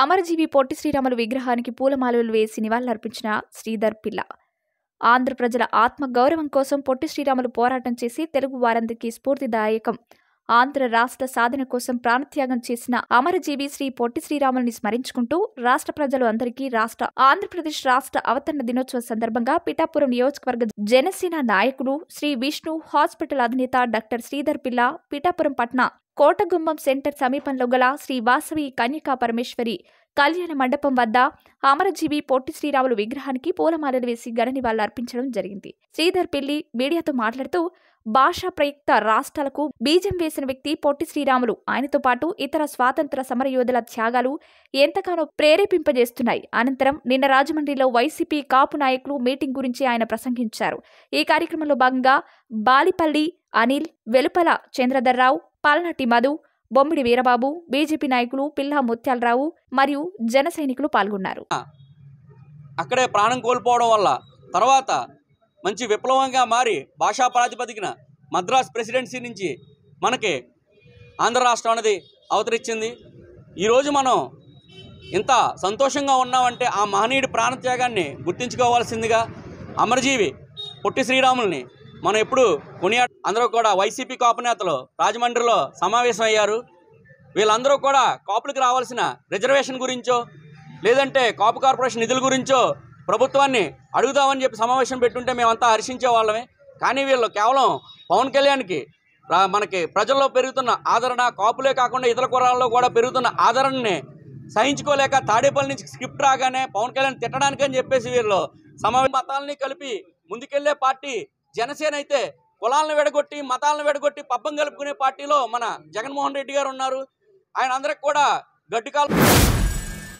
అమరజీవి పొట్టి శ్రీరాములు విగ్రహానికి పూలమాలలు వేసి నివాళులర్పించిన శ్రీధర్ పిల్ల ఆంధ్ర ప్రజల ఆత్మ గౌరవం కోసం పొట్టి శ్రీరాములు పోరాటం చేసి తెలుగు వారందరికీ స్ఫూర్తిదాయకం ఆంధ్ర రాష్ట్ర సాధన కోసం ప్రాణత్యాగం చేసిన అమరజీవి శ్రీ పొట్టి శ్రీరాములని స్మరించుకుంటూ రాష్ట్ర ప్రజలు అందరికీ రాష్ట్ర ఆంధ్రప్రదేశ్ రాష్ట్ర అవతరణ దినోత్సవ సందర్భంగా పిఠాపురం నియోజకవర్గ జనసేన నాయకుడు శ్రీ విష్ణు హాస్పిటల్ అధినేత డాక్టర్ శ్రీధర్ పిల్ల పిఠాపురం పట్న కోటగుమ్మం సెంటర్ సమీపంలో గల శ్రీ వాసవి కన్యకా పరమేశ్వరి కళ్యాణ మండపం వద్ద అమరజీవి పొట్టి శ్రీరాములు విగ్రహానికి పూలమాలలు వేసి ఘన అర్పించడం జరిగింది శ్రీధర్ పిల్లి మీడియాతో మాట్లాడుతూ భాషా ప్రయుక్త రాష్ట్రాలకు బీజం వేసిన వ్యక్తి పొట్టి శ్రీరాములు ఆయనతో పాటు ఇతర స్వాతంత్ర సమరయోధుల త్యాగాలు ఎంతగానో ప్రేరేపింపజేస్తున్నాయి అనంతరం నిన్న రాజమండ్రిలో వైసీపీ కాపు నాయకులు మీటింగ్ గురించి ఆయన ప్రసంగించారు ఈ కార్యక్రమంలో భాగంగా బాలిపల్లి అనిల్ వెలుపల చంద్రధర్రావు పాలనటి మధు బొమ్మిడి వీరబాబు బీజేపీ నాయకులు పిల్లా ముత్యాలరావు మరియు జన సైనికులు పాల్గొన్నారు అక్కడే ప్రాణం కోల్పోవడం వల్ల తర్వాత మంచి విప్లవంగా మారి భాషా ప్రాతిపదికన మద్రాస్ ప్రెసిడెన్సీ నుంచి మనకి ఆంధ్ర రాష్ట్రం అనేది అవతరించింది ఈరోజు మనం ఇంత సంతోషంగా ఉన్నామంటే ఆ మహనీయుడి ప్రాణత్యాగాన్ని గుర్తించుకోవాల్సిందిగా అమరజీవి పొట్టి శ్రీరాముల్ని మనం ఎప్పుడు కొనియా అందరూ కూడా వైసీపీ కాపు నేతలు రాజమండ్రిలో సమావేశం అయ్యారు వీళ్ళందరూ కూడా కాపులకు రావాల్సిన రిజర్వేషన్ గురించో లేదంటే కాపు కార్పొరేషన్ నిధుల గురించో ప్రభుత్వాన్ని అడుగుదామని చెప్పి సమావేశం పెట్టుంటే మేమంతా హర్షించే వాళ్ళమే కానీ వీళ్ళు కేవలం పవన్ కళ్యాణ్కి మనకి ప్రజల్లో పెరుగుతున్న ఆదరణ కాపులే కాకుండా ఇతర కురాల్లో కూడా పెరుగుతున్న ఆదరణని సహించుకోలేక తాడేపల్లి నుంచి స్క్రిప్ట్ రాగానే పవన్ కళ్యాణ్ తిట్టడానికి అని చెప్పేసి వీళ్ళు సమావేశ మతాలని కలిపి ముందుకెళ్లే పార్టీ జనసేన అయితే కులాలను వెడగొట్టి మతాలను వెడగొట్టి పబ్బం కలుపుకునే పార్టీలో మన జగన్మోహన్ రెడ్డి గారు ఉన్నారు ఆయన అందరికి కూడా గడ్డికాలు